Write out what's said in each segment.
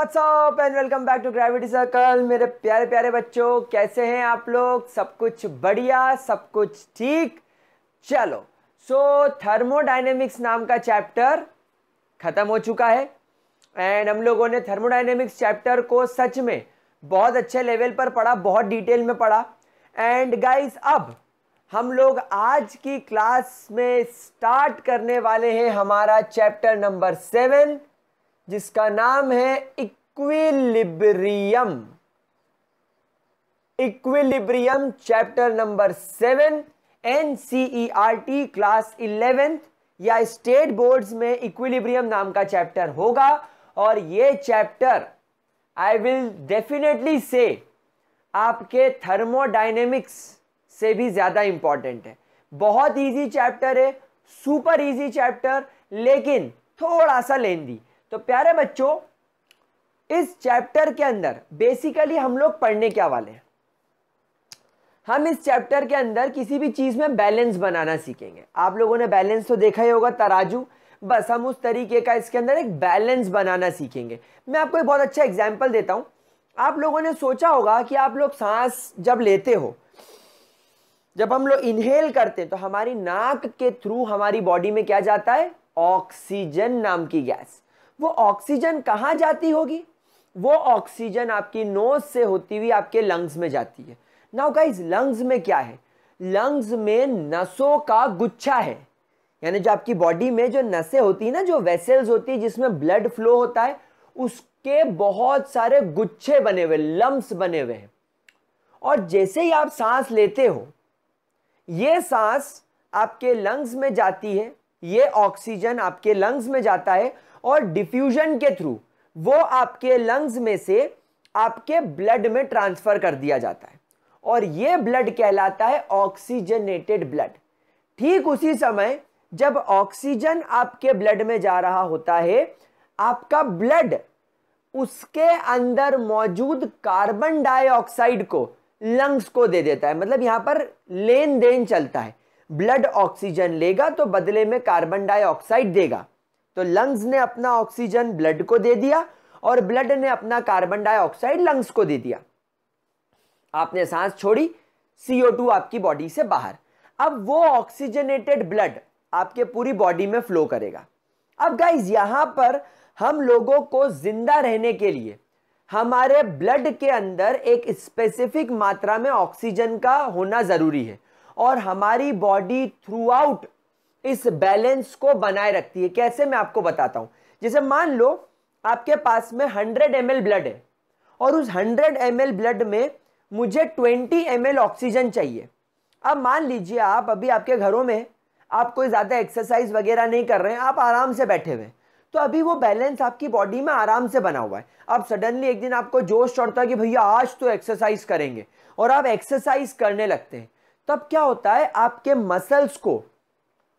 WhatsApp and welcome back to gravity circle मेरे प्यारे प्यारे बच्चों कैसे हैं आप लोग सब कुछ बढ़िया सब कुछ ठीक चलो सो थर्मोडाइनेमिक्स नाम का चैप्टर ख़त्म हो चुका है एंड हम लोगों ने थर्मोडाइनेमिक्स चैप्टर को सच में बहुत अच्छे लेवल पर पढ़ा बहुत डिटेल में पढ़ा एंड गाइज अब हम लोग आज की क्लास में स्टार्ट करने वाले हैं हमारा चैप्टर नंबर सेवन जिसका नाम है equilibrium equilibrium chapter number seven N C E R T class eleventh या स्टेट बोर्ड्स में इक्विलिब्रियम नाम का चैप्टर होगा और ये चैप्टर आई विल डेफिनेटली से आपके थर्मोडाइनेमिक्स से भी ज़्यादा इंपॉर्टेंट है बहुत इजी चैप्टर है सुपर इजी चैप्टर लेकिन थोड़ा सा लेंदी तो प्यारे बच्चों इस चैप्टर के अंदर बेसिकली हम लोग पढ़ने क्या वाले हैं हम इस चैप्टर के अंदर किसी भी चीज़ में बैलेंस बनाना सीखेंगे आप लोगों ने बैलेंस तो देखा ही होगा तराजू बस हम उस तरीके का इसके अंदर एक बैलेंस बनाना सीखेंगे मैं आपको एक बहुत अच्छा एग्जाम्पल देता हूं आप लोगों ने सोचा होगा कि आप लोग सांस जब लेते हो जब हम लोग इनहेल करते हैं तो हमारी नाक के थ्रू हमारी बॉडी में क्या जाता है ऑक्सीजन नाम की गैस वो ऑक्सीजन कहाँ जाती होगी वो ऑक्सीजन आपकी नोज से होती हुई आपके लंग्स में जाती है नाउ गाइज लंग्स में क्या है लंग्स में नसों का गुच्छा है यानी जो आपकी बॉडी में जो नसें होती है ना जो वेसल्स होती है जिसमें ब्लड फ्लो होता है उसके बहुत सारे गुच्छे बने हुए लम्ब बने हुए हैं और जैसे ही आप सांस लेते हो ये सांस आपके लंग्स में जाती है ये ऑक्सीजन आपके लंग्स में जाता है और डिफ्यूजन के थ्रू वो आपके लंग्स में से आपके ब्लड में ट्रांसफर कर दिया जाता है और ये ब्लड कहलाता है ऑक्सीजनेटेड ब्लड ठीक उसी समय जब ऑक्सीजन आपके ब्लड में जा रहा होता है आपका ब्लड उसके अंदर मौजूद कार्बन डाइऑक्साइड को लंग्स को दे देता है मतलब यहां पर लेन देन चलता है ब्लड ऑक्सीजन लेगा तो बदले में कार्बन डाइऑक्साइड देगा तो लंग्स ने अपना ऑक्सीजन ब्लड को दे दिया और ब्लड ने अपना कार्बन डाइऑक्साइड लंग्स को दे दिया आपने सांस छोड़ी CO2 आपकी बॉडी से बाहर अब वो ऑक्सीजनेटेड ब्लड आपके पूरी बॉडी में फ्लो करेगा अब गाइज यहां पर हम लोगों को जिंदा रहने के लिए हमारे ब्लड के अंदर एक स्पेसिफिक मात्रा में ऑक्सीजन का होना ज़रूरी है और हमारी बॉडी थ्रू आउट इस बैलेंस को बनाए रखती है कैसे मैं आपको बताता हूं जैसे मान लो आपके पास में 100 एम ब्लड है और उस 100 एम ब्लड में मुझे 20 एम ऑक्सीजन चाहिए अब मान लीजिए आप अभी आपके घरों में आप कोई ज़्यादा एक्सरसाइज वगैरह नहीं कर रहे हैं आप आराम से बैठे हुए तो अभी वो बैलेंस आपकी बॉडी में आराम से बना हुआ है अब सडनली एक दिन आपको जोश चढ़ता है कि भैया आज तो एक्सरसाइज करेंगे और आप एक्सरसाइज करने लगते हैं तब क्या होता है आपके मसल्स को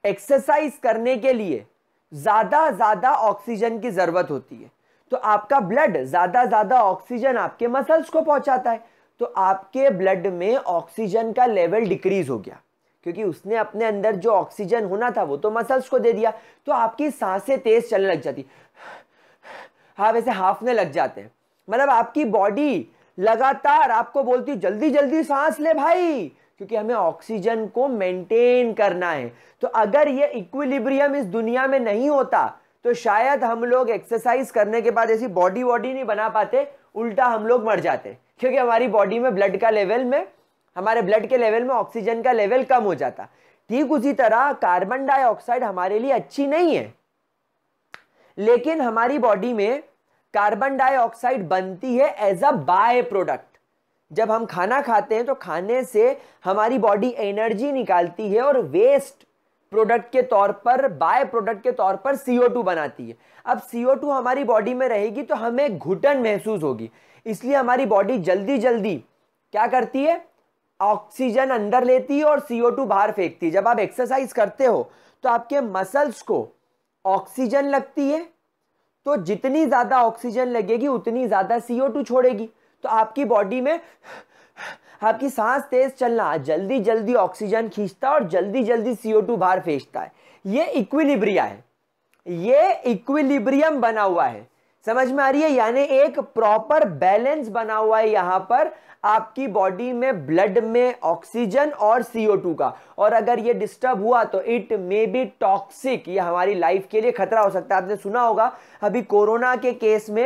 एक्सरसाइज करने के लिए ज़्यादा ज़्यादा ऑक्सीजन की ज़रूरत होती है तो आपका ब्लड ज़्यादा ज़्यादा ऑक्सीजन आपके मसल्स को पहुंचाता है तो आपके ब्लड में ऑक्सीजन का लेवल डिक्रीज हो गया क्योंकि उसने अपने अंदर जो ऑक्सीजन होना था वो तो मसल्स को दे दिया तो आपकी सांसें तेज चलने लग जाती हाँ वैसे हाफने लग जाते हैं मतलब आपकी बॉडी लगातार आपको बोलती जल्दी जल्दी सांस ले भाई क्योंकि हमें ऑक्सीजन को मेंटेन करना है तो अगर ये इक्विलिब्रियम इस दुनिया में नहीं होता तो शायद हम लोग एक्सरसाइज करने के बाद ऐसी बॉडी वॉडी नहीं बना पाते उल्टा हम लोग मर जाते क्योंकि हमारी बॉडी में ब्लड का लेवल में हमारे ब्लड के लेवल में ऑक्सीजन का लेवल कम हो जाता ठीक उसी तरह कार्बन डाइऑक्साइड हमारे लिए अच्छी नहीं है लेकिन हमारी बॉडी में कार्बन डाइऑक्साइड बनती है एज अ बाय प्रोडक्ट जब हम खाना खाते हैं तो खाने से हमारी बॉडी एनर्जी निकालती है और वेस्ट प्रोडक्ट के तौर पर बाय प्रोडक्ट के तौर पर टू बनाती है अब टू हमारी बॉडी में रहेगी तो हमें घुटन महसूस होगी इसलिए हमारी बॉडी जल्दी जल्दी क्या करती है ऑक्सीजन अंदर लेती है और टू बाहर फेंकती है जब आप एक्सरसाइज करते हो तो आपके मसल्स को ऑक्सीजन लगती है तो जितनी ज़्यादा ऑक्सीजन लगेगी उतनी ज़्यादा टू छोड़ेगी तो आपकी बॉडी में आपकी सांस तेज चलना जल्दी जल्दी ऑक्सीजन खींचता है और जल्दी जल्दी सीओ टू बाहर फेंचता है ये इक्विलिब्रिया है ये इक्विलिब्रियम बना हुआ है समझ में आ रही है यानी एक प्रॉपर बैलेंस बना हुआ है यहां पर आपकी बॉडी में ब्लड में ऑक्सीजन और सीओ टू का और अगर ये डिस्टर्ब हुआ तो इट मे बी टॉक्सिक ये हमारी लाइफ के लिए खतरा हो सकता है आपने सुना होगा अभी कोरोना के केस में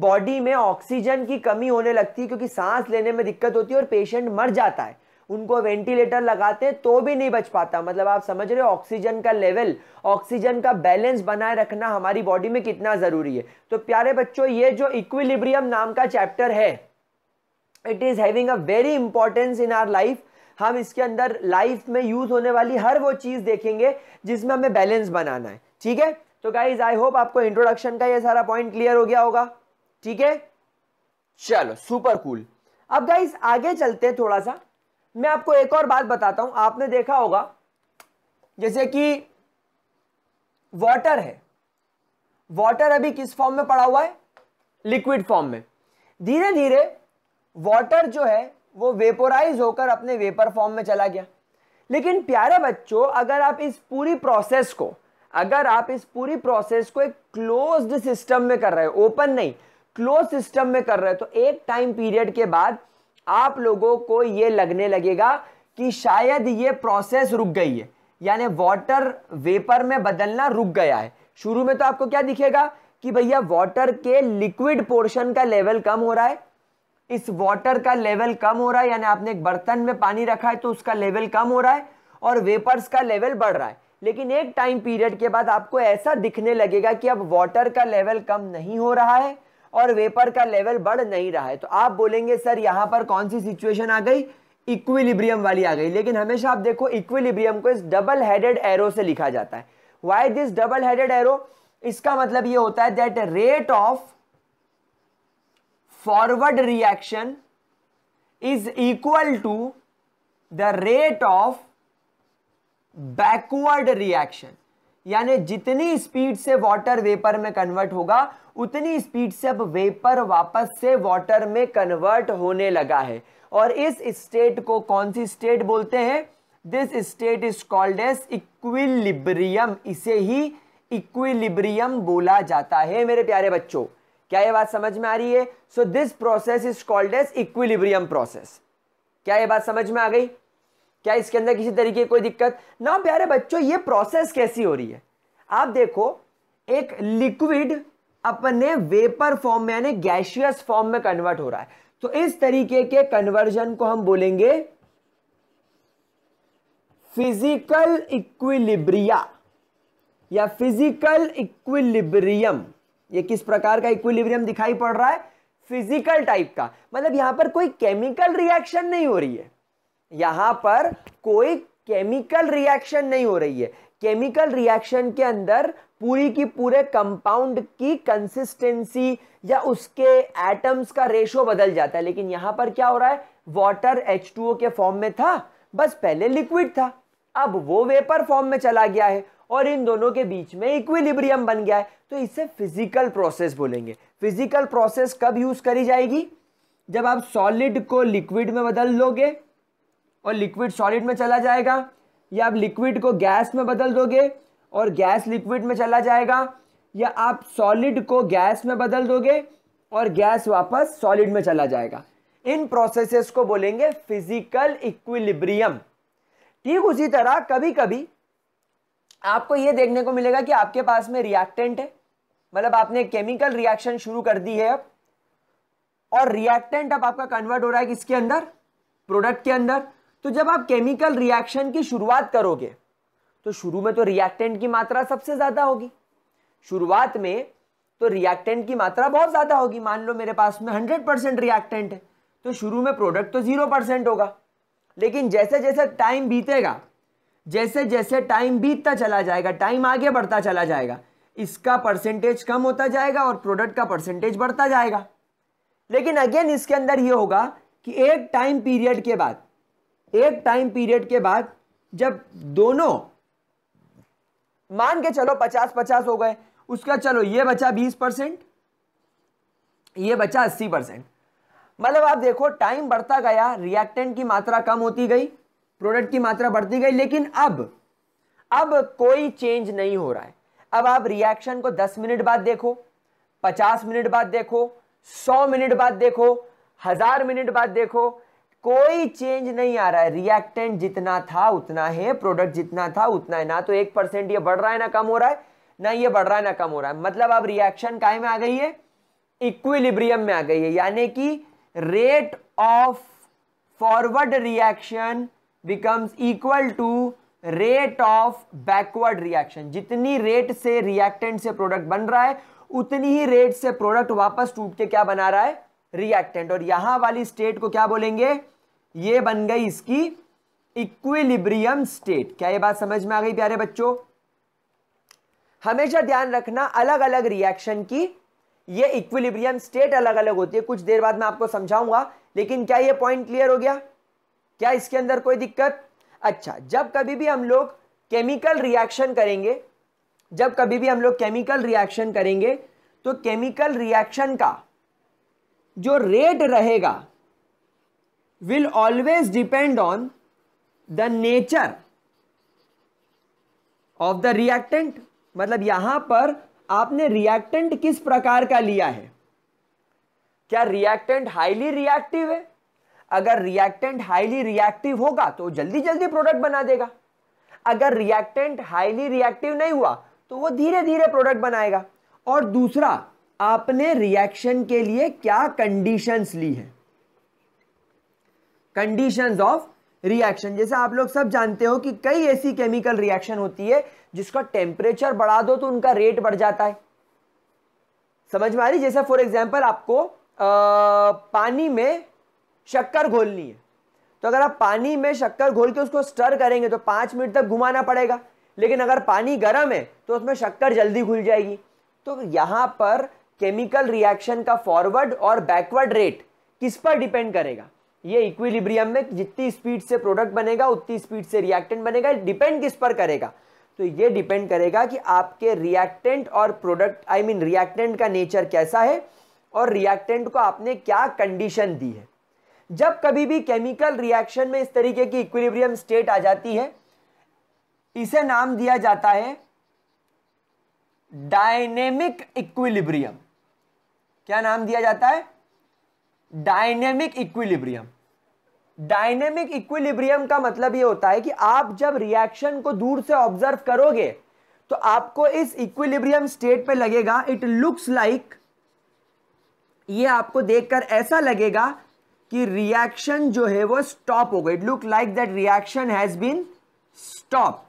बॉडी में ऑक्सीजन की कमी होने लगती है क्योंकि सांस लेने में दिक्कत होती है और पेशेंट मर जाता है उनको वेंटिलेटर लगाते हैं तो भी नहीं बच पाता मतलब आप समझ रहे हो ऑक्सीजन का लेवल ऑक्सीजन का बैलेंस बनाए रखना हमारी बॉडी में कितना ज़रूरी है तो प्यारे बच्चों ये जो इक्विलिब्रियम नाम का चैप्टर है it is having a very importance in our life हम इसके अंदर लाइफ में यूज़ होने वाली हर वो चीज़ देखेंगे जिसमें हमें बैलेंस बनाना है ठीक है तो गाइज आई होप आपको इंट्रोडक्शन का ये सारा पॉइंट क्लियर हो गया होगा ठीक है चलो सुपर कूल अब गाइस आगे चलते हैं थोड़ा सा मैं आपको एक और बात बताता हूं आपने देखा होगा जैसे कि वाटर है वाटर अभी किस फॉर्म में पड़ा हुआ है लिक्विड फॉर्म में धीरे धीरे वाटर जो है वो वेपोराइज होकर अपने वेपर फॉर्म में चला गया लेकिन प्यारे बच्चों अगर आप इस पूरी प्रोसेस को अगर आप इस पूरी प्रोसेस को एक क्लोज्ड सिस्टम में कर रहे हो ओपन नहीं क्लोज सिस्टम में कर रहे हो तो एक टाइम पीरियड के बाद आप लोगों को ये लगने लगेगा कि शायद ये प्रोसेस रुक गई है यानी वाटर वेपर में बदलना रुक गया है शुरू में तो आपको क्या दिखेगा कि भैया वाटर के लिक्विड पोर्शन का लेवल कम हो रहा है इस वाटर का लेवल कम हो रहा है यानी आपने एक बर्तन में पानी रखा है तो उसका लेवल कम हो रहा है और वेपर्स का लेवल बढ़ रहा है लेकिन एक टाइम पीरियड के बाद आपको ऐसा दिखने लगेगा कि अब वाटर का लेवल कम नहीं हो रहा है और वेपर का लेवल बढ़ नहीं रहा है तो आप बोलेंगे सर यहाँ पर कौन सी सिचुएशन आ गई इक्विलिब्रियम वाली आ गई लेकिन हमेशा आप देखो इक्विलिब्रियम को इस डबल हेडेड एरो से लिखा जाता है why this double headed arrow इसका मतलब ये होता है that rate of forward reaction is equal to the rate of backward reaction यानी जितनी स्पीड से वाटर वेपर में कन्वर्ट होगा उतनी स्पीड से अब वेपर वापस से वाटर में कन्वर्ट होने लगा है और इस स्टेट को कौन सी स्टेट बोलते हैं this state is called as equilibrium इसे ही इक्विलिब्रियम बोला जाता है मेरे प्यारे बच्चों क्या यह बात समझ में आ रही है so this process is called as equilibrium process क्या यह बात समझ में आ गई क्या इसके अंदर किसी तरीके की कोई दिक्कत ना प्यारे बच्चों ये प्रोसेस कैसी हो रही है आप देखो एक लिक्विड अपने वेपर फॉर्म में यानी गैशियस फॉर्म में कन्वर्ट हो रहा है तो इस तरीके के कन्वर्जन को हम बोलेंगे फिजिकल इक्विलिब्रिया या फिजिकल इक्विलिब्रियम ये किस प्रकार का इक्विलिब्रियम दिखाई पड़ रहा है फिजिकल टाइप का मतलब यहां पर कोई केमिकल रिएक्शन नहीं हो रही है यहाँ पर कोई केमिकल रिएक्शन नहीं हो रही है केमिकल रिएक्शन के अंदर पूरी की पूरे कंपाउंड की कंसिस्टेंसी या उसके एटम्स का रेशो बदल जाता है लेकिन यहाँ पर क्या हो रहा है वाटर H2O के फॉर्म में था बस पहले लिक्विड था अब वो वेपर फॉर्म में चला गया है और इन दोनों के बीच में इक्विलिब्रियम बन गया है तो इसे फिजिकल प्रोसेस बोलेंगे फिजिकल प्रोसेस कब यूज करी जाएगी जब आप सॉलिड को लिक्विड में बदल लोगे और लिक्विड सॉलिड में चला जाएगा या आप लिक्विड को गैस में बदल दोगे और गैस लिक्विड में चला जाएगा या आप सॉलिड को गैस में बदल दोगे और गैस वापस सॉलिड में चला जाएगा इन प्रोसेसेस को बोलेंगे फिजिकल इक्विलिब्रियम ठीक उसी तरह कभी कभी आपको ये देखने को मिलेगा कि आपके पास में रिएक्टेंट है मतलब आपने केमिकल रिएक्शन शुरू कर दी है अब और रिएक्टेंट अब आपका कन्वर्ट हो रहा है किसके अंदर प्रोडक्ट के अंदर तो जब आप केमिकल रिएक्शन की शुरुआत करोगे तो शुरू में तो रिएक्टेंट की मात्रा सबसे ज़्यादा होगी शुरुआत में तो रिएक्टेंट की मात्रा बहुत ज़्यादा होगी मान लो मेरे पास में हंड्रेड परसेंट रिएक्टेंट है तो शुरू में प्रोडक्ट तो ज़ीरो परसेंट होगा लेकिन जैसे जैसे टाइम बीतेगा जैसे जैसे टाइम बीतता चला जाएगा टाइम आगे बढ़ता चला जाएगा इसका परसेंटेज कम होता जाएगा और प्रोडक्ट का परसेंटेज बढ़ता जाएगा लेकिन अगेन इसके अंदर ये होगा कि एक टाइम पीरियड के बाद एक टाइम पीरियड के बाद जब दोनों मान के चलो पचास पचास हो गए उसका चलो ये बचा बीस परसेंट ये बचा अस्सी परसेंट मतलब आप देखो टाइम बढ़ता गया रिएक्टेंट की मात्रा कम होती गई प्रोडक्ट की मात्रा बढ़ती गई लेकिन अब अब कोई चेंज नहीं हो रहा है अब आप रिएक्शन को 10 मिनट बाद देखो 50 मिनट बाद देखो 100 मिनट बाद देखो हजार मिनट बाद देखो कोई चेंज नहीं आ रहा है रिएक्टेंट जितना था उतना है प्रोडक्ट जितना था उतना है ना तो एक परसेंट ये बढ़ रहा है ना कम हो रहा है ना ये बढ़ रहा है ना कम हो रहा है मतलब अब रिएक्शन काय में आ गई है इक्विलिब्रियम में आ गई है यानी कि rate of forward reaction becomes equal to rate of backward reaction जितनी रेट से रिएक्टेंट से प्रोडक्ट बन रहा है उतनी ही रेट से प्रोडक्ट वापस टूट के क्या बना रहा है रिएक्टेंट और यहां वाली स्टेट को क्या बोलेंगे ये बन गई इसकी इक्विलिब्रियम स्टेट क्या ये बात समझ में आ गई प्यारे बच्चों हमेशा ध्यान रखना अलग अलग रिएक्शन की ये इक्विलिब्रियम स्टेट अलग अलग होती है कुछ देर बाद मैं आपको समझाऊंगा लेकिन क्या ये पॉइंट क्लियर हो गया क्या इसके अंदर कोई दिक्कत अच्छा जब कभी भी हम लोग केमिकल रिएक्शन करेंगे जब कभी भी हम लोग केमिकल रिएक्शन करेंगे तो केमिकल रिएक्शन का जो रेट रहेगा will always depend on the nature of the reactant मतलब यहां पर आपने रिएक्टेंट किस प्रकार का लिया है क्या रिएक्टेंट हाईली रिएक्टिव है अगर रिएक्टेंट हाईली रिएक्टिव होगा तो जल्दी जल्दी प्रोडक्ट बना देगा अगर रिएक्टेंट हाईली रिएक्टिव नहीं हुआ तो वो धीरे धीरे प्रोडक्ट बनाएगा और दूसरा आपने रिएक्शन के लिए क्या कंडीशंस ली है कंडीशंस ऑफ रिएक्शन जैसे आप लोग सब जानते हो कि कई ऐसी केमिकल रिएक्शन होती है जिसका टेम्परेचर बढ़ा दो तो उनका रेट बढ़ जाता है समझ में आ रही जैसे फॉर एग्जाम्पल आपको आ, पानी में शक्कर घोलनी है तो अगर आप पानी में शक्कर घोल के उसको स्टर करेंगे तो पांच मिनट तक घुमाना पड़ेगा लेकिन अगर पानी गर्म है तो उसमें शक्कर जल्दी घुल जाएगी तो यहां पर केमिकल रिएक्शन का फॉरवर्ड और बैकवर्ड रेट किस पर डिपेंड करेगा ये इक्विलिब्रियम में जितनी स्पीड से प्रोडक्ट बनेगा उतनी स्पीड से रिएक्टेंट बनेगा डिपेंड किस पर करेगा तो ये डिपेंड करेगा कि आपके रिएक्टेंट और प्रोडक्ट आई मीन रिएक्टेंट का नेचर कैसा है और रिएक्टेंट को आपने क्या कंडीशन दी है जब कभी भी केमिकल रिएक्शन में इस तरीके की इक्विलिब्रियम स्टेट आ जाती है इसे नाम दिया जाता है डायनेमिक इक्विलिब्रियम क्या नाम दिया जाता है डायनेमिक इक्विलिब्रियम डायनेमिक इक्विलिब्रियम का मतलब ये होता है कि आप जब रिएक्शन को दूर से ऑब्जर्व करोगे तो आपको इस इक्विलिब्रियम स्टेट पे लगेगा इट लुक्स लाइक ये आपको देखकर ऐसा लगेगा कि रिएक्शन जो है वो स्टॉप हो गई it look like that reaction has been stop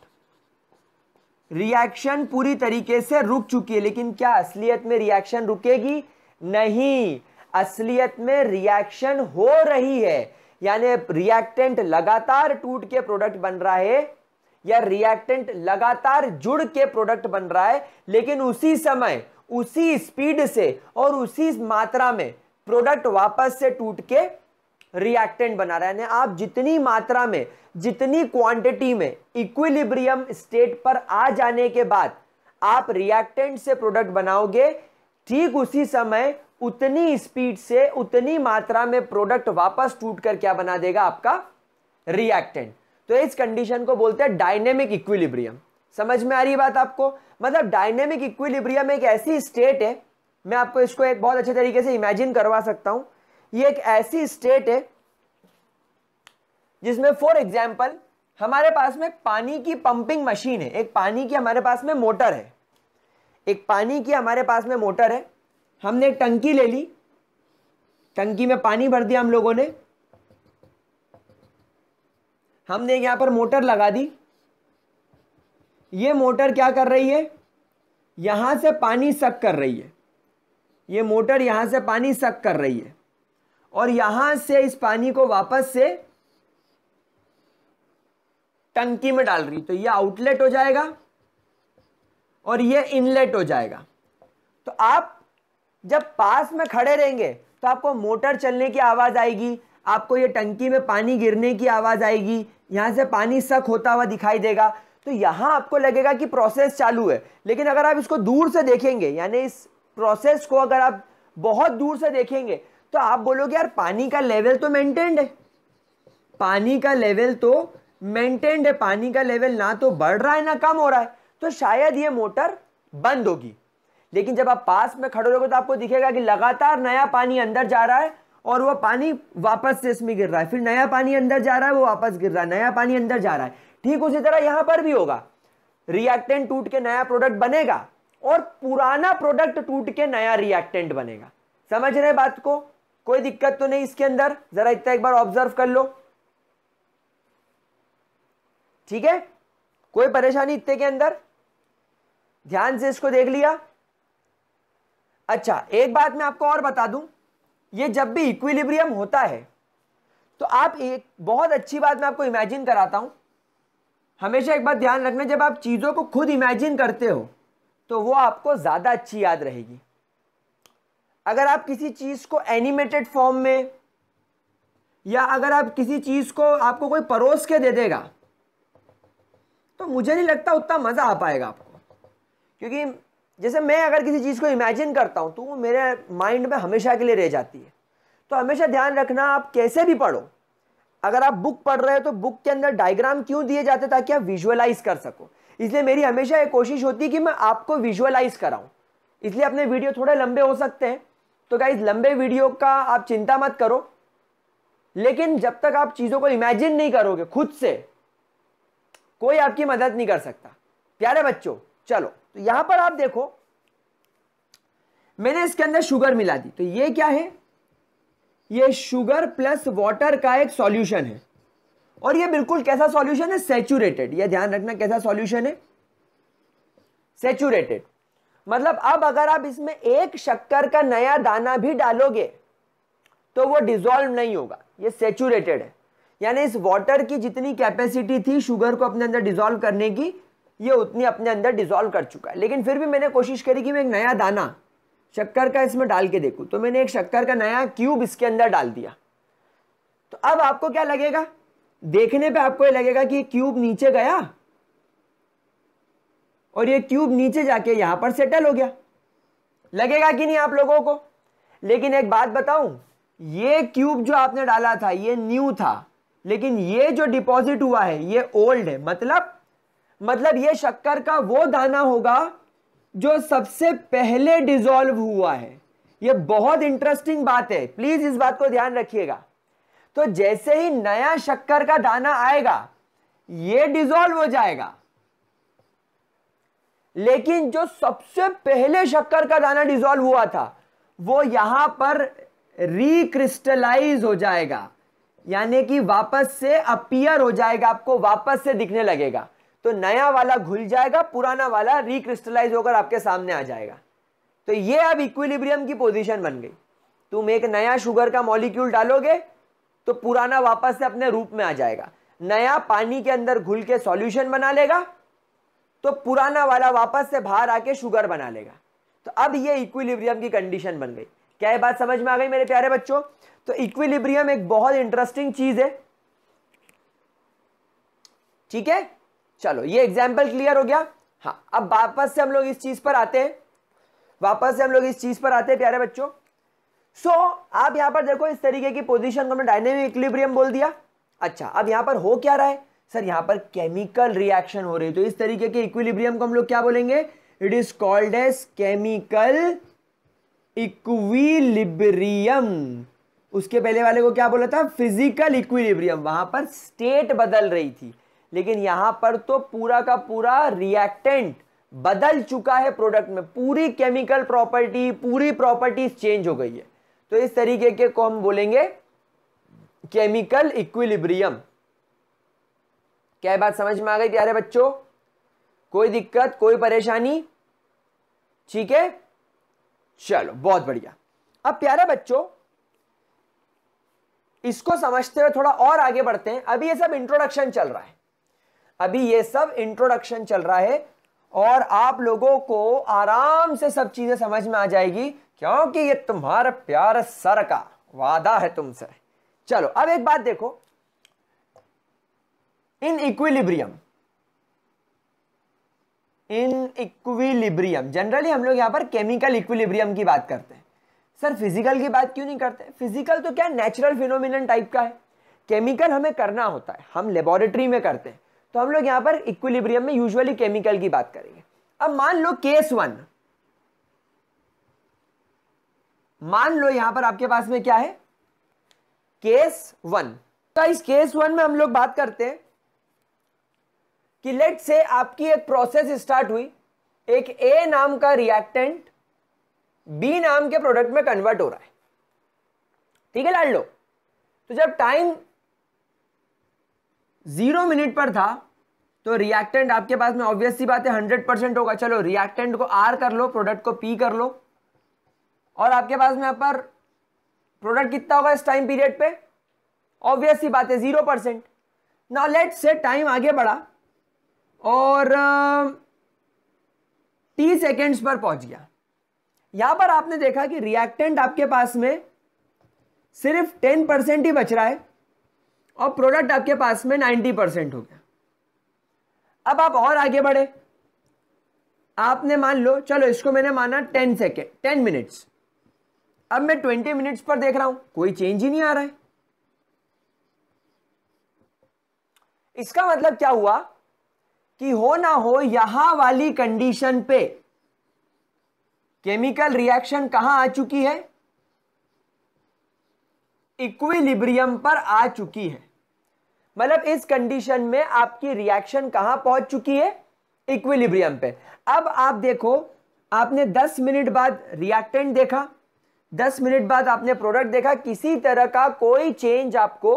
reaction पूरी तरीके से रुक चुकी है लेकिन क्या असलियत में रिएक्शन रुकेगी नहीं असलियत में रिएक्शन हो रही है यानी रिएक्टेंट लगातार टूट के प्रोडक्ट बन रहा है या रिएक्टेंट लगातार जुड़ के प्रोडक्ट बन रहा है लेकिन उसी समय उसी स्पीड से और उसी मात्रा में प्रोडक्ट वापस से टूट के रिएक्टेंट बना रहा है आप जितनी मात्रा में जितनी क्वांटिटी में इक्विलिब्रियम स्टेट पर आ जाने के बाद आप रिएक्टेंट से प्रोडक्ट बनाओगे ठीक उसी समय उतनी स्पीड से उतनी मात्रा में प्रोडक्ट वापस टूट कर क्या बना देगा आपका रिएक्टेंट तो इस कंडीशन को बोलते हैं डायनेमिक इक्विलिब्रियम समझ में आ रही बात आपको मतलब डायनेमिक इक्विलिब्रियम एक ऐसी स्टेट है मैं आपको इसको एक बहुत अच्छे तरीके से इमेजिन करवा सकता हूं ये एक ऐसी स्टेट है जिसमें फॉर एग्जाम्पल हमारे पास में पानी की पंपिंग मशीन है एक पानी की हमारे पास में मोटर है एक पानी की हमारे पास में मोटर है हमने एक टंकी ले ली टंकी में पानी भर दिया हम लोगों ने हमने यहाँ पर मोटर लगा दी ये मोटर क्या कर रही है यहां से पानी सक कर रही है ये मोटर यहां से पानी सक कर रही है और यहां से इस पानी को वापस से टंकी में डाल रही तो ये आउटलेट हो जाएगा और ये इनलेट हो जाएगा तो आप जब पास में खड़े रहेंगे तो आपको मोटर चलने की आवाज़ आएगी आपको ये टंकी में पानी गिरने की आवाज़ आएगी यहाँ से पानी सक होता हुआ दिखाई देगा तो यहाँ आपको लगेगा कि प्रोसेस चालू है लेकिन अगर आप इसको दूर से देखेंगे यानी इस प्रोसेस को अगर आप बहुत दूर से देखेंगे तो आप बोलोगे यार पानी का लेवल तो मेंटेन्ड है पानी का लेवल तो मेंटेन्ड है पानी का लेवल ना तो बढ़ रहा है ना कम हो रहा है तो शायद ये मोटर बंद होगी लेकिन जब आप पास में खड़े रहोगे तो आपको दिखेगा कि लगातार नया पानी अंदर जा रहा है और वह पानी वापस से इसमें गिर रहा है फिर नया पानी अंदर जा रहा है वो वापस गिर रहा है नया पानी अंदर जा रहा है ठीक उसी तरह यहां पर भी होगा रिएक्टेंट टूट के नया प्रोडक्ट बनेगा और पुराना प्रोडक्ट टूट के नया रिएक्टेंट बनेगा समझ रहे बात को कोई दिक्कत तो नहीं इसके अंदर जरा इतना एक बार ऑब्जर्व कर लो ठीक है कोई परेशानी इतने के अंदर ध्यान से इसको देख लिया अच्छा एक बात मैं आपको और बता दूं ये जब भी इक्विलिब्रियम होता है तो आप एक बहुत अच्छी बात मैं आपको इमेजिन कराता हूं हमेशा एक बात ध्यान रखना जब आप चीज़ों को खुद इमेजिन करते हो तो वो आपको ज़्यादा अच्छी याद रहेगी अगर आप किसी चीज़ को एनिमेटेड फॉर्म में या अगर आप किसी चीज़ को आपको कोई परोस के दे देगा तो मुझे नहीं लगता उतना मज़ा आ पाएगा आपको क्योंकि जैसे मैं अगर किसी चीज़ को इमेजिन करता हूँ तो वो मेरे माइंड में हमेशा के लिए रह जाती है तो हमेशा ध्यान रखना आप कैसे भी पढ़ो अगर आप बुक पढ़ रहे हो तो बुक के अंदर डायग्राम क्यों दिए जाते ताकि आप विजुअलाइज कर सको इसलिए मेरी हमेशा ये कोशिश होती है कि मैं आपको विजुअलाइज कराऊँ इसलिए अपने वीडियो थोड़े लंबे हो सकते हैं तो क्या इस लंबे वीडियो का आप चिंता मत करो लेकिन जब तक आप चीज़ों को इमेजिन नहीं करोगे खुद से कोई आपकी मदद नहीं कर सकता प्यारे बच्चों चलो तो यहां पर आप देखो मैंने इसके अंदर शुगर मिला दी तो ये क्या है ये शुगर प्लस वाटर का एक सॉल्यूशन है और ये बिल्कुल कैसा सॉल्यूशन है सेचुरेटेड ये ध्यान रखना कैसा सॉल्यूशन है सेचुरेटेड मतलब अब अगर आप इसमें एक शक्कर का नया दाना भी डालोगे तो वो डिजोल्व नहीं होगा ये सेचुरेटेड है यानी इस वाटर की जितनी कैपेसिटी थी शुगर को अपने अंदर डिजोल्व करने की ये उतनी अपने अंदर डिजोल्व कर चुका है लेकिन फिर भी मैंने कोशिश करी कि मैं एक नया दाना शक्कर का इसमें डाल के देखूँ तो मैंने एक शक्कर का नया क्यूब इसके अंदर डाल दिया तो अब आपको क्या लगेगा देखने पे आपको ये लगेगा कि क्यूब नीचे गया और ये क्यूब नीचे जाके यहां पर सेटल हो गया लगेगा कि नहीं आप लोगों को लेकिन एक बात बताऊं ये क्यूब जो आपने डाला था ये न्यू था लेकिन ये जो डिपॉजिट हुआ है ये ओल्ड है मतलब मतलब ये शक्कर का वो दाना होगा जो सबसे पहले डिजोल्व हुआ है ये बहुत इंटरेस्टिंग बात है प्लीज इस बात को ध्यान रखिएगा तो जैसे ही नया शक्कर का दाना आएगा ये डिजोल्व हो जाएगा लेकिन जो सबसे पहले शक्कर का दाना डिजोल्व हुआ था वो यहां पर रिक्रिस्टलाइज हो जाएगा यानी कि वापस से अपियर हो जाएगा आपको वापस से दिखने लगेगा तो नया वाला घुल जाएगा पुराना वाला रिक्रिस्टलाइज होकर आपके सामने आ जाएगा तो ये अब इक्विलिब्रियम की पोजीशन बन गई तुम एक नया शुगर का मॉलिक्यूल डालोगे तो पुराना वापस से अपने रूप में आ जाएगा नया पानी के अंदर घुल के सॉल्यूशन बना लेगा तो पुराना वाला वापस से बाहर आके शुगर बना लेगा तो अब ये इक्विलिब्रियम की कंडीशन बन गई क्या ये बात समझ में आ गई मेरे प्यारे बच्चों तो इक्विलिब्रियम एक बहुत इंटरेस्टिंग चीज है ठीक है चलो ये एग्जाम्पल क्लियर हो गया हाँ अब वापस से हम लोग इस चीज़ पर आते हैं वापस से हम लोग इस चीज़ पर आते हैं प्यारे बच्चों सो so, आप यहां पर देखो इस तरीके की पोजीशन को हमने डायनेमिक इक्विलिब्रियम बोल दिया अच्छा अब यहां पर हो क्या रहा है सर यहां पर केमिकल रिएक्शन हो रही है तो इस तरीके के इक्विलिब्रियम को हम लोग क्या बोलेंगे it is called as chemical equilibrium उसके पहले वाले को क्या बोला था फिजिकल इक्विलिब्रियम वहां पर स्टेट बदल रही थी लेकिन यहां पर तो पूरा का पूरा रिएक्टेंट बदल चुका है प्रोडक्ट में पूरी केमिकल प्रॉपर्टी पूरी प्रॉपर्टीज चेंज हो गई है तो इस तरीके के को हम बोलेंगे केमिकल इक्विलिब्रियम क्या बात समझ में आ गई प्यारे बच्चों कोई दिक्कत कोई परेशानी ठीक है चलो बहुत बढ़िया अब प्यारे बच्चों इसको समझते हुए थोड़ा और आगे बढ़ते हैं अभी ये सब इंट्रोडक्शन चल रहा है अभी ये सब इंट्रोडक्शन चल रहा है और आप लोगों को आराम से सब चीजें समझ में आ जाएगी क्योंकि ये तुम्हारा प्यार सर का वादा है तुमसे चलो अब एक बात देखो in equilibrium in equilibrium generally हम लोग यहां पर केमिकल इक्विलिब्रियम की बात करते हैं सर फिजिकल की बात क्यों नहीं करते फिजिकल तो क्या नेचुरल फिनोमिनल टाइप का है केमिकल हमें करना होता है हम लेबोरेटरी में करते हैं तो हम लोग यहां पर इक्विलिब्रियम में यूजुअली केमिकल की बात करेंगे अब मान लो केस वन मान लो यहां पर आपके पास में क्या है केस वन तो इस केस वन में हम लोग बात करते हैं कि लेट से आपकी एक प्रोसेस स्टार्ट हुई एक ए नाम का रिएक्टेंट बी नाम के प्रोडक्ट में कन्वर्ट हो रहा है ठीक है लाड लो तो जब टाइम जीरो मिनट पर था तो रिएक्टेंट आपके पास में ऑब्वियस सी बात है हंड्रेड परसेंट होगा चलो रिएक्टेंट को आर कर लो प्रोडक्ट को पी कर लो और आपके पास में यहाँ पर प्रोडक्ट कितना होगा इस टाइम पीरियड पे ऑब्वियस सी बात है zero percent now let say time आगे बढ़ा और टी uh, सेकेंड्स पर पहुंच गया यहां पर आपने देखा कि रिएक्टेंट आपके पास में सिर्फ टेन परसेंट ही बच रहा है और प्रोडक्ट आपके पास में नाइन्टी परसेंट हो गया अब आप और आगे बढ़े आपने मान लो चलो इसको मैंने माना टेन सेकेंड टेन मिनट्स अब मैं ट्वेंटी मिनट्स पर देख रहा हूं कोई चेंज ही नहीं आ रहा है इसका मतलब क्या हुआ कि हो ना हो यहां वाली कंडीशन पे केमिकल रिएक्शन कहां आ चुकी है इक्विलिब्रियम पर आ चुकी है मतलब इस कंडीशन में आपकी रिएक्शन कहां पहुंच चुकी है इक्विलिब्रियम पे अब आप देखो आपने 10 मिनट बाद रिएक्टेंट देखा 10 मिनट बाद आपने प्रोडक्ट देखा किसी तरह का कोई चेंज आपको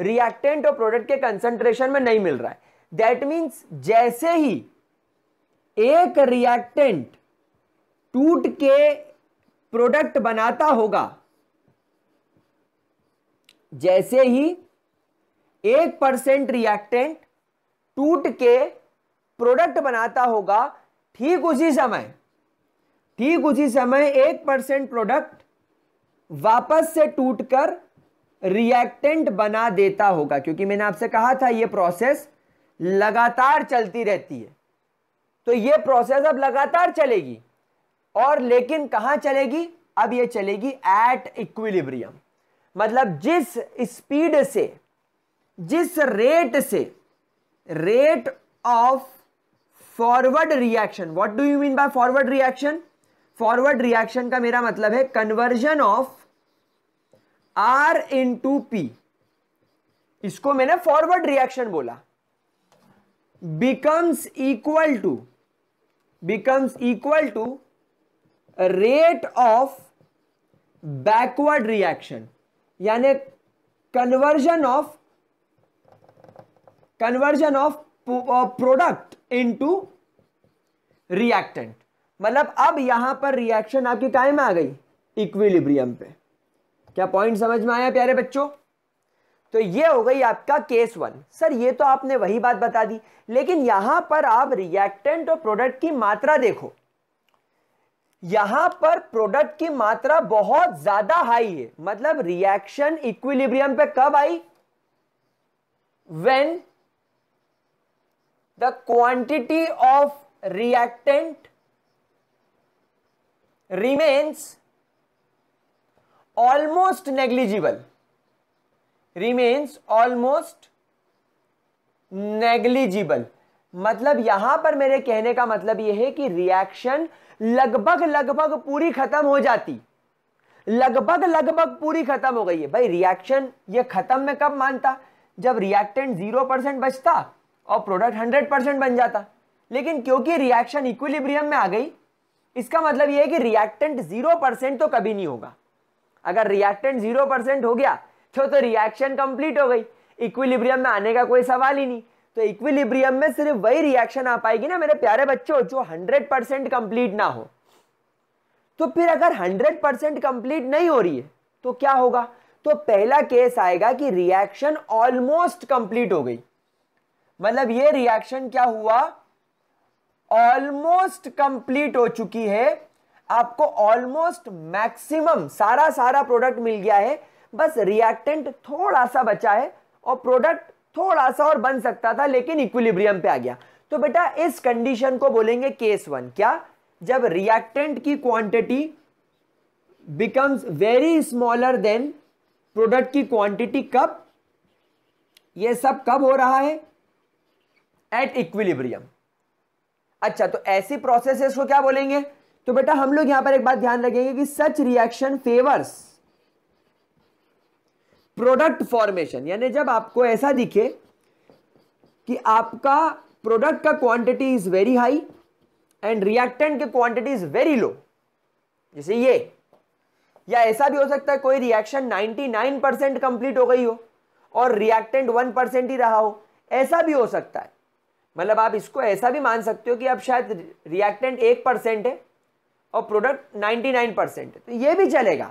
रिएक्टेंट और प्रोडक्ट के कंसंट्रेशन में नहीं मिल रहा है दैट मीन्स जैसे ही एक रिएक्टेंट टूट के प्रोडक्ट बनाता होगा जैसे ही एक परसेंट रिएक्टेंट टूट के प्रोडक्ट बनाता होगा ठीक उसी समय ठीक उसी समय एक परसेंट प्रोडक्ट वापस से टूटकर रिएक्टेंट बना देता होगा क्योंकि मैंने आपसे कहा था यह प्रोसेस लगातार चलती रहती है तो यह प्रोसेस अब लगातार चलेगी और लेकिन कहाँ चलेगी अब यह चलेगी एट इक्विलिब्रियम मतलब जिस स्पीड से जिस रेट से rate of forward reaction what do you mean by forward reaction forward reaction का मेरा मतलब है conversion of R into P इसको मैंने फॉरवर्ड रिएक्शन बोला becomes equal to becomes equal to rate of backward reaction यानी conversion of conversion of product into reactant मतलब अब यहां पर रिएक्शन आपकी काय में आ गई इक्विलिब्रियम पे क्या पॉइंट समझ में आया प्यारे बच्चों तो ये हो गई आपका केस वन सर ये तो आपने वही बात बता दी लेकिन यहां पर आप रिएक्टेंट और प्रोडक्ट की मात्रा देखो यहां पर प्रोडक्ट की मात्रा बहुत ज्यादा हाई है मतलब रिएक्शन इक्विलिब्रियम पे कब I when the quantity of reactant remains almost negligible remains almost negligible मतलब यहां पर मेरे कहने का मतलब यह है कि रिएक्शन लगभग लगभग पूरी खत्म हो जाती लगभग लगभग पूरी खत्म हो गई है भाई रिएक्शन ये खत्म में कब मानता जब रिएक्टेंट जीरो परसेंट बचता और प्रोडक्ट हंड्रेड परसेंट बन जाता लेकिन क्योंकि रिएक्शन इक्विलिब्रियम में आ गई इसका मतलब यह है कि रिएक्टेंट जीरो परसेंट तो कभी नहीं होगा अगर रिएक्टेंट जीरो परसेंट हो गया तो तो रिएक्शन कंप्लीट हो गई इक्विलिब्रियम में आने का कोई सवाल ही नहीं तो इक्विलिब्रियम में सिर्फ वही रिएक्शन आ पाएगी ना मेरे प्यारे बच्चों जो हंड्रेड परसेंट कंप्लीट ना हो तो फिर अगर हंड्रेड परसेंट कंप्लीट नहीं हो रही है तो क्या होगा तो पहला केस आएगा कि रिएक्शन ऑलमोस्ट कंप्लीट हो गई मतलब ये रिएक्शन क्या हुआ ऑलमोस्ट कंप्लीट हो चुकी है आपको ऑलमोस्ट मैक्सिमम सारा सारा प्रोडक्ट मिल गया है बस रिएक्टेंट थोड़ा सा बचा है और प्रोडक्ट थोड़ा सा और बन सकता था लेकिन इक्विलिब्रियम पे आ गया तो बेटा इस कंडीशन को बोलेंगे केस वन क्या जब रिएक्टेंट की quantity becomes very smaller than product की क्वांटिटी कब ये सब कब हो रहा है एट इक्विलिब्रियम अच्छा तो ऐसी प्रोसेस को क्या बोलेंगे तो बेटा हम लोग यहां पर एक बात ध्यान रखेंगे कि such reaction favours product formation यानी जब आपको ऐसा दिखे कि आपका प्रोडक्ट का quantity is very high and reactant के क्वांटिटी इज वेरी लो जैसे ये या ऐसा भी हो सकता है कोई रिएक्शन 99 परसेंट कंप्लीट हो गई हो और रिएक्टेंट 1 परसेंट ही रहा हो ऐसा भी हो सकता है मतलब आप इसको ऐसा भी मान सकते हो कि अब शायद रिएक्टेंट एक परसेंट है और प्रोडक्ट नाइन्टी नाइन परसेंट है तो ये भी चलेगा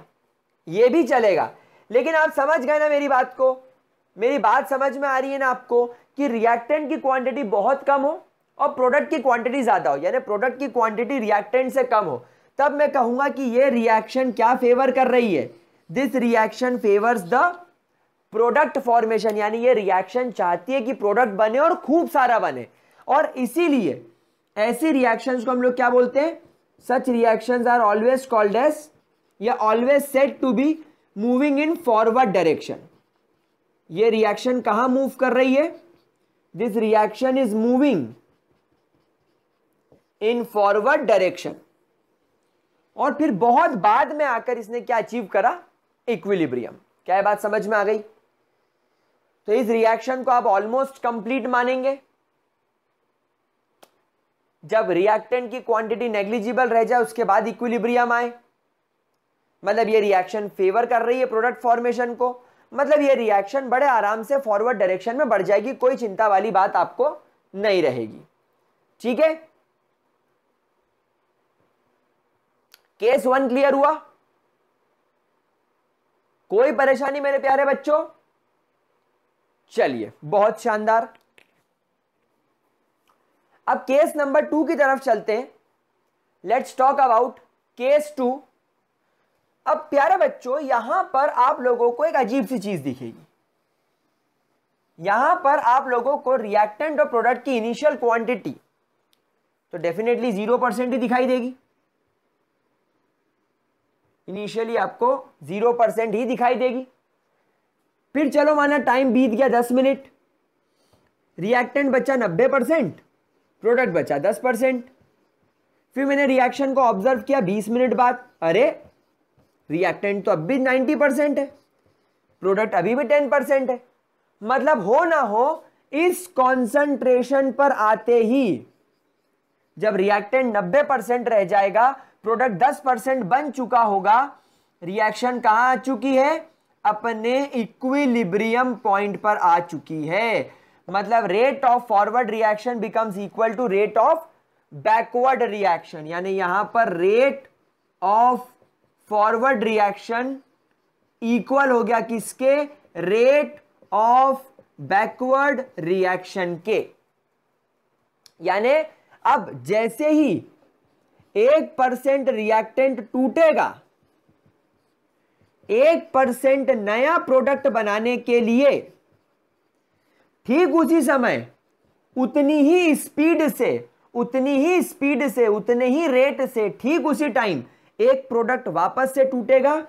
ये भी चलेगा लेकिन आप समझ गए ना मेरी बात को मेरी बात समझ में आ रही है ना आपको कि रिएक्टेंट की क्वांटिटी बहुत कम हो और प्रोडक्ट की क्वांटिटी ज़्यादा हो यानी प्रोडक्ट की क्वांटिटी रिएक्टेंट से कम हो तब मैं कहूँगा कि ये रिएक्शन क्या फेवर कर रही है this reaction favours the product formation यानी ये रिएक्शन चाहती है कि प्रोडक्ट बने और खूब सारा बने और इसीलिए ऐसी रिएक्शंस को हम लोग क्या बोलते हैं such reactions are always called as या always set to be moving in forward direction ये रिएक्शन कहां मूव कर रही है this reaction is moving in forward direction और फिर बहुत बाद में आकर इसने क्या अचीव करा इक्विलिब्रियम क्या बात समझ में आ गई तो इस रिएक्शन को आप ऑलमोस्ट कंप्लीट मानेंगे जब रिएक्टेंट की क्वांटिटी नेग्लिजिबल रह जाए उसके बाद इक्विलिब्रियम आए मतलब ये रिएक्शन फेवर कर रही है प्रोडक्ट फॉर्मेशन को मतलब ये रिएक्शन बड़े आराम से फॉरवर्ड डायरेक्शन में बढ़ जाएगी कोई चिंता वाली बात आपको नहीं रहेगी ठीक है केस वन क्लियर हुआ कोई परेशानी मेरे प्यारे बच्चों चलिए बहुत शानदार अब केस नंबर टू की तरफ चलते हैं let's talk about case two अब प्यारे बच्चों यहां पर आप लोगों को एक अजीब सी चीज दिखेगी यहां पर आप लोगों को रिएक्टेंट और प्रोडक्ट की इनिशियल क्वांटिटी तो डेफिनेटली जीरो परसेंट ही दिखाई देगी इनिशियली आपको जीरो परसेंट ही दिखाई देगी फिर चलो माना टाइम बीत गया दस मिनट रिएक्टेंट बचा नब्बे परसेंट प्रोडक्ट बचा दस परसेंट फिर मैंने रिएक्शन को ऑब्जर्व किया बीस मिनट बाद अरे रिएक्टेंट तो अब भी नाइन्टी परसेंट है प्रोडक्ट अभी भी टेन परसेंट है मतलब हो ना हो इस कॉन्सेंट्रेशन पर आते ही जब रिएक्टेंट नब्बे परसेंट रह जाएगा प्रोडक्ट दस परसेंट बन चुका होगा रिएक्शन कहां आ चुकी है अपने इक्विलिब्रियम पॉइंट पर आ चुकी है मतलब rate of forward reaction becomes equal to rate of backward reaction यानी यहां पर rate of forward reaction equal हो गया किसके रेट ऑफ बैकवर्ड रिएक्शन के यानी अब जैसे ही एक परसेंट रिएक्टेंट टूटेगा एक परसेंट नया प्रोडक्ट बनाने के लिए ठीक उसी समय उतनी ही स्पीड से उतनी ही स्पीड से उतने ही रेट से ठीक उसी टाइम एक प्रोडक्ट वापस से टूटेगा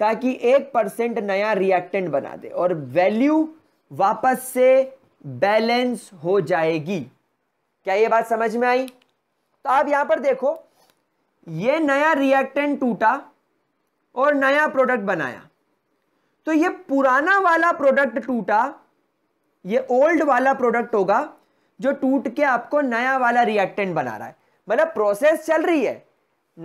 ताकि एक परसेंट नया रिएक्टेंट बना दे और वैल्यू वापस से बैलेंस हो जाएगी क्या ये बात समझ में आई तो आप यहां पर देखो ये नया रिएक्टेंट टूटा और नया प्रोडक्ट बनाया तो ये पुराना वाला प्रोडक्ट टूटा ये ओल्ड वाला प्रोडक्ट होगा जो टूट के आपको नया वाला रिएक्टेंट बना रहा है मतलब प्रोसेस चल रही है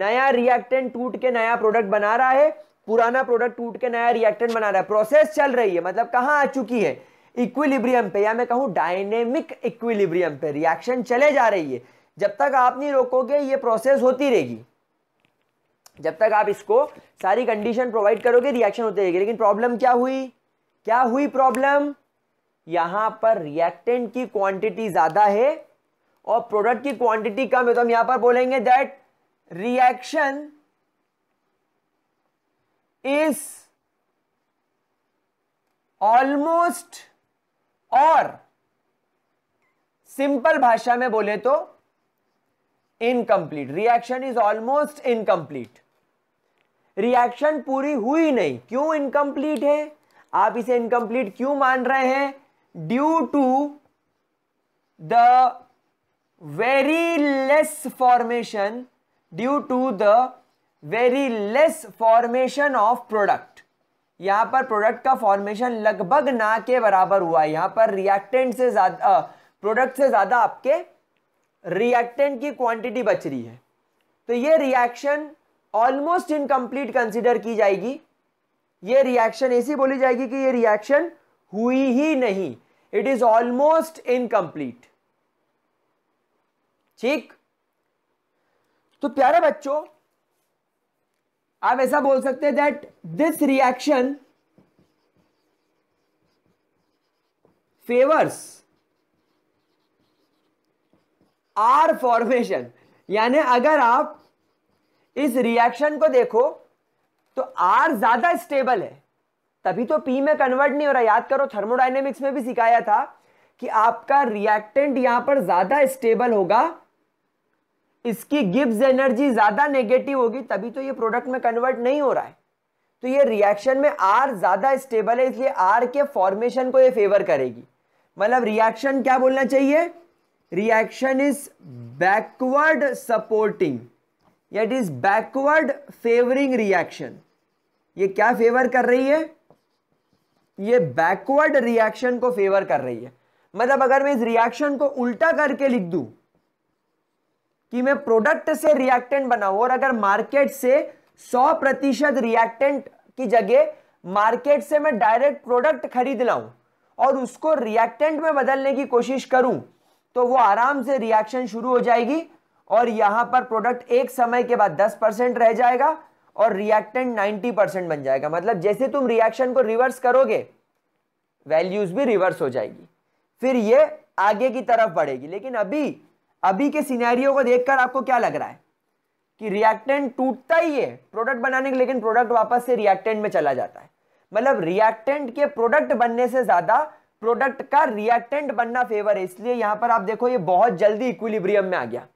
नया रिएक्टेंट टूट के नया प्रोडक्ट बना रहा है पुराना प्रोडक्ट टूट के नया रिएक्टेंट बना रहा है प्रोसेस चल रही है मतलब कहाँ आ चुकी है इक्विलिब्रियम पे या मैं कहूँ डायनेमिक इक्विलिब्रियम पे रिएक्शन चले जा रही है जब तक आप नहीं रोकोगे ये प्रोसेस होती रहेगी जब तक आप इसको सारी कंडीशन प्रोवाइड करोगे रिएक्शन होते रहेगी लेकिन प्रॉब्लम क्या हुई क्या हुई प्रॉब्लम यहां पर रिएक्टेंट की क्वांटिटी ज्यादा है और प्रोडक्ट की क्वांटिटी कम है तो हम यहां पर बोलेंगे दैट रिएक्शन इज ऑलमोस्ट और सिंपल भाषा में बोले तो incomplete reaction is almost incomplete reaction पूरी हुई नहीं क्यों इनकम्प्लीट है आप इसे इनकम्प्लीट क्यों मान रहे हैं due to the very less formation due to the very less formation of product यहां पर प्रोडक्ट का फॉर्मेशन लगभग ना के बराबर हुआ यहां पर रिएक्टेंट से ज़्यादा प्रोडक्ट से ज़्यादा आपके रिएक्टेंट की क्वांटिटी बच रही है तो ये रिएक्शन ऑलमोस्ट इनकम्प्लीट कंसिडर की जाएगी ये रिएक्शन ऐसी बोली जाएगी कि ये रिएक्शन हुई ही नहीं इट इज ऑलमोस्ट इनकम्प्लीट ठीक तो प्यारे बच्चों आप ऐसा बोल सकते हैं that this reaction favours R formation यानी अगर आप इस रिएक्शन को देखो तो आर ज्यादा स्टेबल है तभी तो पी में कन्वर्ट नहीं हो रहा याद करो थर्मोडाइनेमिक्स में भी सिखाया था कि आपका रिएक्टेंट यहां पर ज्यादा स्टेबल होगा इसकी गिब्स एनर्जी ज्यादा नेगेटिव होगी तभी तो ये प्रोडक्ट में कन्वर्ट नहीं हो रहा है तो ये रिएक्शन में आर ज्यादा स्टेबल है इसलिए आर के फॉर्मेशन को ये फेवर करेगी मतलब रिएक्शन क्या बोलना चाहिए रिएक्शन इज बैकवर्ड सपोर्टिंग या it is backward favouring reaction ये क्या फेवर कर रही है ये बैकवर्ड रिएक्शन को फेवर कर रही है मतलब अगर मैं इस रिएक्शन को उल्टा करके लिख दू कि मैं प्रोडक्ट से रिएक्टेंट बनाऊ और अगर मार्केट से 100 प्रतिशत रिएक्टेंट की जगह मार्केट से मैं डायरेक्ट प्रोडक्ट खरीद लाऊं और उसको रिएक्टेंट में बदलने की कोशिश करूं तो वो आराम से रिएक्शन शुरू हो जाएगी और यहां पर प्रोडक्ट एक समय के बाद 10 परसेंट रह जाएगा और रिएक्टेंट 90 परसेंट बन जाएगा मतलब जैसे तुम रिएक्शन को रिवर्स करोगे वैल्यूज भी रिवर्स हो जाएगी फिर ये आगे की तरफ बढ़ेगी लेकिन अभी अभी के सिनेरियो को देखकर आपको क्या लग रहा है कि रिएक्टेंट टूटता ही है प्रोडक्ट बनाने के लेकिन प्रोडक्ट वापस से रिएक्टेंट में चला जाता है मतलब रिएक्टेंट के प्रोडक्ट बनने से ज्यादा प्रोडक्ट का रिएक्टेंट बनना फेवर है इसलिए यहां पर आप देखो ये बहुत जल्दी इक्विलिब्रियम में आ गया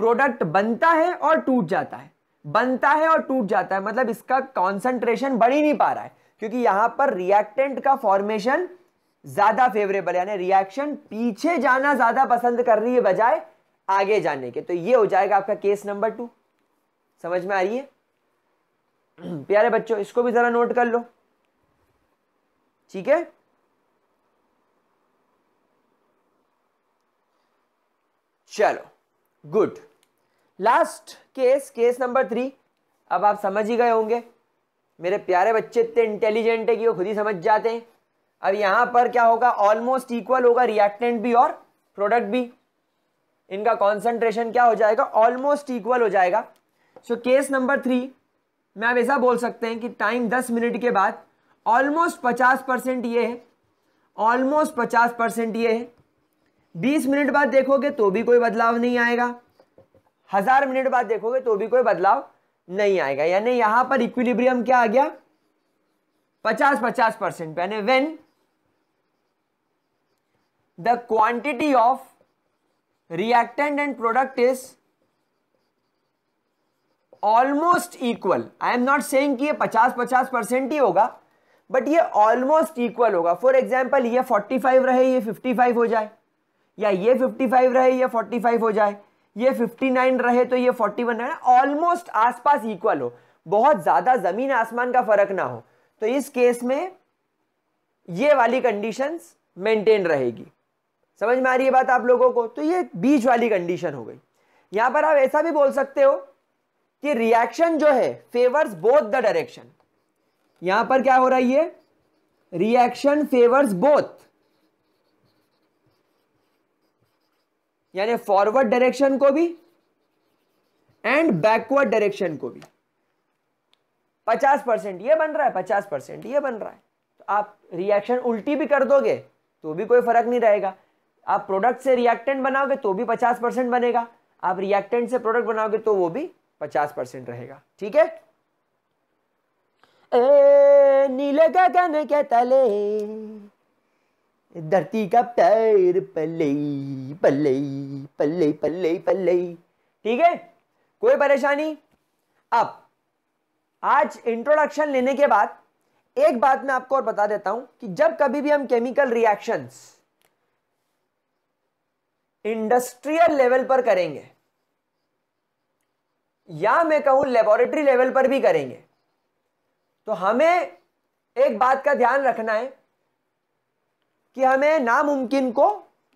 प्रोडक्ट बनता है और टूट जाता है बनता है और टूट जाता है मतलब इसका कॉन्सेंट्रेशन बढ़ ही नहीं पा रहा है क्योंकि यहां पर रिएक्टेंट का फॉर्मेशन ज्यादा फेवरेबल यानी रिएक्शन पीछे जाना ज्यादा पसंद कर रही है बजाय आगे जाने के तो ये हो जाएगा आपका केस नंबर टू समझ में आ रही है प्यारे बच्चों इसको भी जरा नोट कर लो ठीक है चलो good last case case number three अब आप समझ ही गए होंगे मेरे प्यारे बच्चे इतने इंटेलिजेंट है कि वो खुद ही समझ जाते हैं अब यहाँ पर क्या होगा ऑलमोस्ट इक्वल होगा रिएक्टेंट भी और प्रोडक्ट भी इनका कॉन्सेंट्रेशन क्या हो जाएगा ऑलमोस्ट इक्वल हो जाएगा सो केस नंबर थ्री में आप ऐसा बोल सकते हैं कि टाइम दस मिनट के बाद ऑलमोस्ट पचास परसेंट ये है ऑलमोस्ट पचास परसेंट ये है बीस मिनट बाद देखोगे तो भी कोई बदलाव नहीं आएगा हजार मिनट बाद देखोगे तो भी कोई बदलाव नहीं आएगा यानी यहां पर इक्विलिब्रियम क्या आ गया पचास पचास परसेंट यानी when the quantity of reactant and product is almost equal I am not saying कि ये पचास पचास परसेंट ही होगा बट ये ऑलमोस्ट इक्वल होगा फॉर एग्जाम्पल ये फोर्टी फाइव रहे ये फिफ्टी फाइव हो जाए या ये फिफ्टी फाइव रहे ये फोर्टी फाइव हो जाए ये 59 रहे तो ये 41 रहे ऑलमोस्ट आसपास इक्वल हो बहुत ज्यादा जमीन आसमान का फर्क ना हो तो इस केस में ये वाली कंडीशंस मेंटेन रहेगी समझ में आ रही है बात आप लोगों को तो ये बीच वाली कंडीशन हो गई यहां पर आप ऐसा भी बोल सकते हो कि रिएक्शन जो है फेवर्स बोथ द डायरेक्शन यहां पर क्या हो रही है रिएक्शन फेवर्स बोथ यानी फॉरवर्ड डायरेक्शन को भी एंड बैकवर्ड डायरेक्शन को भी पचास परसेंट ये बन रहा है पचास परसेंट ये बन रहा है तो आप रिएक्शन उल्टी भी कर दोगे तो भी कोई फर्क नहीं रहेगा आप प्रोडक्ट से रिएक्टेंट बनाओगे तो भी पचास परसेंट बनेगा आप रिएक्टेंट से प्रोडक्ट बनाओगे तो वो भी पचास परसेंट रहेगा ठीक है ए, नीले गगन क्या तले धरती का पैर पल्ले पल्ले पल्ले पल्ले पल्ले ठीक है कोई परेशानी अब आज इंट्रोडक्शन लेने के बाद एक बात मैं आपको और बता देता हूं कि जब कभी भी हम केमिकल रिएक्शंस इंडस्ट्रियल लेवल पर करेंगे या मैं कहूं लेबोरेटरी लेवल पर भी करेंगे तो हमें एक बात का ध्यान रखना है कि हमें नामुमकिन को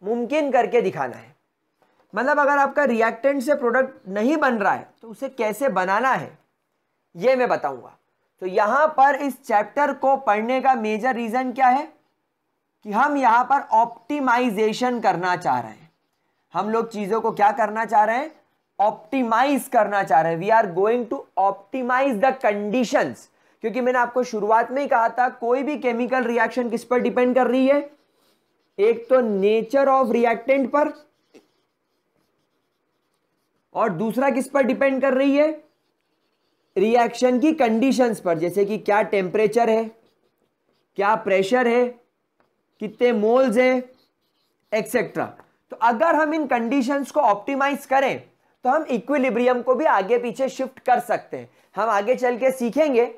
मुमकिन करके दिखाना है मतलब अगर आपका रिएक्टेंट से प्रोडक्ट नहीं बन रहा है तो उसे कैसे बनाना है ये मैं बताऊंगा तो यहाँ पर इस चैप्टर को पढ़ने का मेजर रीज़न क्या है कि हम यहाँ पर ऑप्टिमाइजेशन करना चाह रहे हैं हम लोग चीज़ों को क्या करना चाह रहे हैं ऑप्टिमाइज करना चाह रहे हैं we are going to optimise the conditions क्योंकि मैंने आपको शुरुआत में ही कहा था कोई भी केमिकल रिएक्शन किस पर डिपेंड कर रही है एक तो नेचर ऑफ रिएक्टेंट पर और दूसरा किस पर डिपेंड कर रही है रिएक्शन की कंडीशंस पर जैसे कि क्या टेम्परेचर है क्या प्रेशर है कितने मोल्स हैं एक्सेट्रा तो अगर हम इन कंडीशंस को ऑप्टिमाइज करें तो हम इक्विलिब्रियम को भी आगे पीछे शिफ्ट कर सकते हैं हम आगे चल के सीखेंगे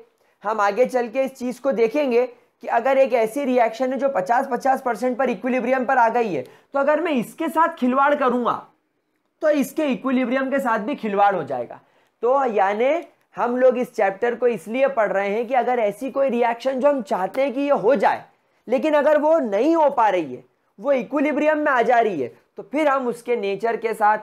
हम आगे चल के इस चीज़ को देखेंगे कि अगर एक ऐसी रिएक्शन है जो 50-50 परसेंट पर इक्विलिब्रियम पर आ गई है तो अगर मैं इसके साथ खिलवाड़ करूंगा तो इसके इक्विलिब्रियम के साथ भी खिलवाड़ हो जाएगा तो यानी हम लोग इस चैप्टर को इसलिए पढ़ रहे हैं कि अगर ऐसी कोई रिएक्शन जो हम चाहते हैं कि ये हो जाए लेकिन अगर वो नहीं हो पा रही है वो इक्विलिब्रियम में आ जा रही है तो फिर हम उसके नेचर के साथ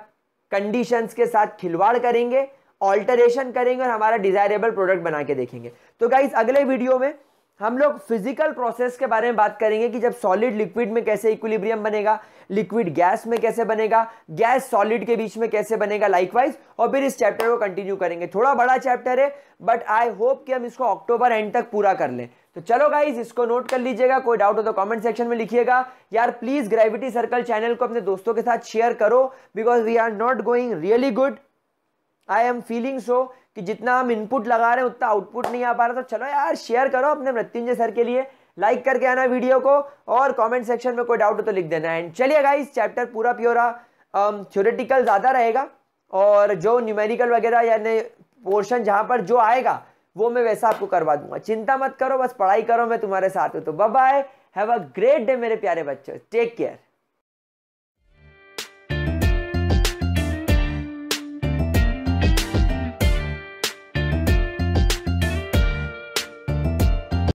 कंडीशंस के साथ खिलवाड़ करेंगे ऑल्टरेशन करेंगे और हमारा डिजायरेबल प्रोडक्ट बना के देखेंगे तो गाइज अगले वीडियो में हम लोग फिजिकल प्रोसेस के बारे में बात करेंगे कि जब सॉलिड लिक्विड में कैसे इक्विलिब्रियम बनेगा लिक्विड गैस में कैसे बनेगा गैस सॉलिड के बीच में कैसे बनेगा लाइकवाइज और फिर इस चैप्टर को कंटिन्यू करेंगे थोड़ा बड़ा चैप्टर है बट आई होप कि हम इसको अक्टूबर एंड तक पूरा कर लें तो चलो गाइज इसको नोट कर लीजिएगा कोई डाउट हो तो कमेंट सेक्शन में लिखिएगा यार प्लीज ग्रेविटी सर्कल चैनल को अपने दोस्तों के साथ शेयर करो because we are not going really good I am feeling so कि जितना हम इनपुट लगा रहे हैं उतना आउटपुट नहीं आ पा रहा तो चलो यार शेयर करो अपने मृत्युंजय सर के लिए लाइक करके आना वीडियो को और कमेंट सेक्शन में कोई डाउट हो तो लिख देना एंड चलिए गाइस चैप्टर पूरा प्योरा थ्योरेटिकल ज़्यादा रहेगा और जो न्यूमेरिकल वगैरह यानी पोर्शन जहाँ पर जो आएगा वो मैं वैसा आपको करवा दूंगा चिंता मत करो बस पढ़ाई करो मैं तुम्हारे साथ हूँ तो bye have a great day मेरे प्यारे बच्चों टेक केयर